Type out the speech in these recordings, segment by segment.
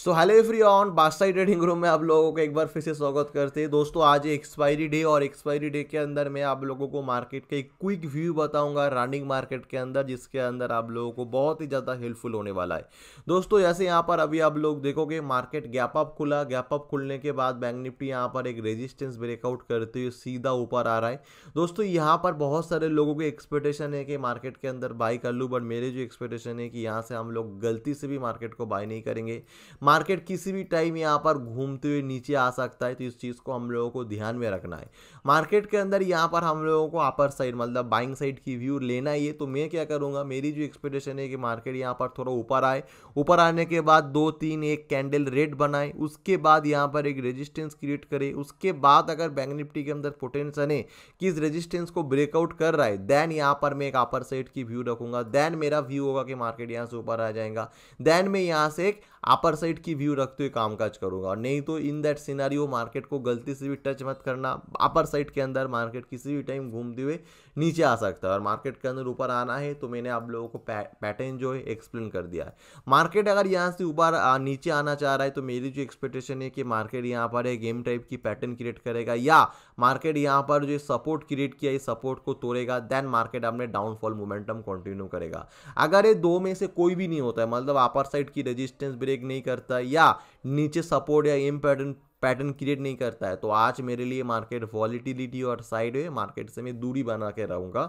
सो hello everyone Badshahi trading room में आप लोगों को एक बार फिर से स्वागत करते हैं दोस्तों आज एक्सपायरी डे और एक्सपायरी डे के अंदर मैं आप लोगों को मार्केट का एक क्विक व्यू बताऊंगा रनिंग मार्केट के अंदर जिसके अंदर आप लोगों को बहुत ही ज़्यादा हेल्पफुल होने वाला है दोस्तों जैसे यहाँ पर अभी आप लोग देखोगे मार्केट गैप अप खुला गैप अप खुलने के बाद बैंक निफ्टी यहाँ पर एक रेजिस्टेंस ब्रेकआउट करते हुए सीधा ऊपर आ रहा है दोस्तों यहाँ पर बहुत सारे लोगों के एक्सपेक्टेशन है कि मार्केट के अंदर बाई कर लूँ बट मेरे जो एक्सपेक्टेशन है कि यहाँ से हम लोग गलती से भी मार्केट को बाई नहीं करेंगे मार्केट किसी भी टाइम यहाँ पर घूमते हुए नीचे आ सकता है तो इस चीज़ को हम लोगों को ध्यान में रखना है मार्केट के अंदर यहाँ पर हम लोगों को अपर साइड मतलब बाइंग साइड की व्यू लेना ही है तो मैं क्या करूँगा मेरी जो एक्सपेक्टेशन है कि मार्केट यहाँ पर थोड़ा ऊपर आए ऊपर आने के बाद दो तीन एक कैंडल रेड बनाए उसके बाद यहाँ पर एक रेजिस्टेंस क्रिएट करे उसके बाद अगर बैंक निफ्टी के अंदर पोटेंशन है कि इस रेजिस्टेंस को ब्रेकआउट कर रहा है देन यहाँ पर मैं एक अपर साइड की व्यू रखूंगा देन मेरा व्यू होगा कि मार्केट यहाँ से ऊपर आ जाएगा देन मैं यहाँ से एक अपर साइड साइड की व्यू रखते हुए कामकाज करूंगा नहीं तो इन दैट सिनारियो मार्केट को गलती से भी टच मत करना अपर साइड के अंदर मार्केट किसी भी टाइम घूमते हुए नीचे आ सकता है और मार्केट के अंदर ऊपर आना है तो मैंने आप लोगों को पैटर्न जो है एक्सप्लेन कर दिया है मार्केट अगर यहाँ से ऊपर नीचे आना चाह रहा है तो मेरी जो एक्सपेक्टेशन है कि मार्केट यहाँ पर है गेम टाइप की पैटर्न क्रिएट करेगा या मार्केट यहाँ पर जो सपोर्ट क्रिएट किया है सपोर्ट को तोड़ेगा देन मार्केट अपने डाउनफॉल मोमेंटम कंटिन्यू करेगा अगर ये दो में से कोई भी नहीं होता है मतलब अपर साइड की रजिस्टेंस ब्रेक नहीं करता करता है या नीचे सपोर्ट या एम पैटर्न पैटर्न क्रिएट नहीं करता है तो आज मेरे लिए मार्केट वॉलिटिलिटी और साइड वे मार्केट से मैं दूरी बना के रहूँगा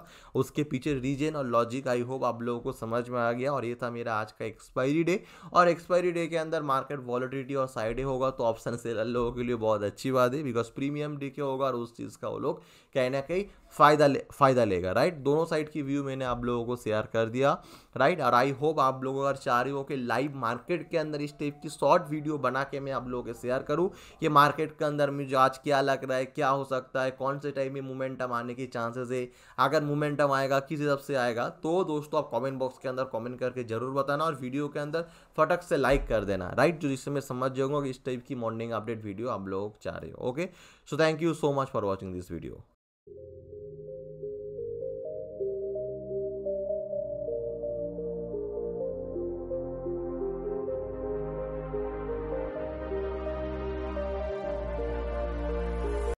उसके पीछे रीजन और लॉजिक आई होप आप लोगों को समझ में आ गया और ये था मेरा आज का एक्सपायरी डे और एक्सपायरी डे के अंदर मार्केट वॉलिटिलिटी और साइड वे होगा तो ऑप्शन से लोगों के लिए बहुत अच्छी बात है बिकॉज प्रीमियम डे के होगा और उस चीज़ का वो लोग कहीं ना कहीं फ़ायदा ले फ़ायदा लेगा राइट दोनों साइड की व्यू मैंने आप लोगों को शेयर कर दिया राइट और आई होप आप लोग अगर चाह रहे हो कि लाइव मार्केट के अंदर इस टाइप की शॉर्ट वीडियो बना के मैं आप लोगों के शेयर करूँ कि मार्केट के अंदर मुझे आज क्या लग रहा है क्या हो सकता है कौन से टाइम में मोमेंटम आने की चांसेस है अगर मोमेंटम आएगा किस हिसाब से आएगा तो दोस्तों आप कमेंट बॉक्स के अंदर कमेंट करके जरूर बताना और वीडियो के अंदर फटक से लाइक कर देना राइट जो जिससे मैं समझ जाऊंगा कि इस टाइप की मॉर्निंग अपडेट वीडियो आप लोग चाह रहे हो okay so thank you so much for watching this video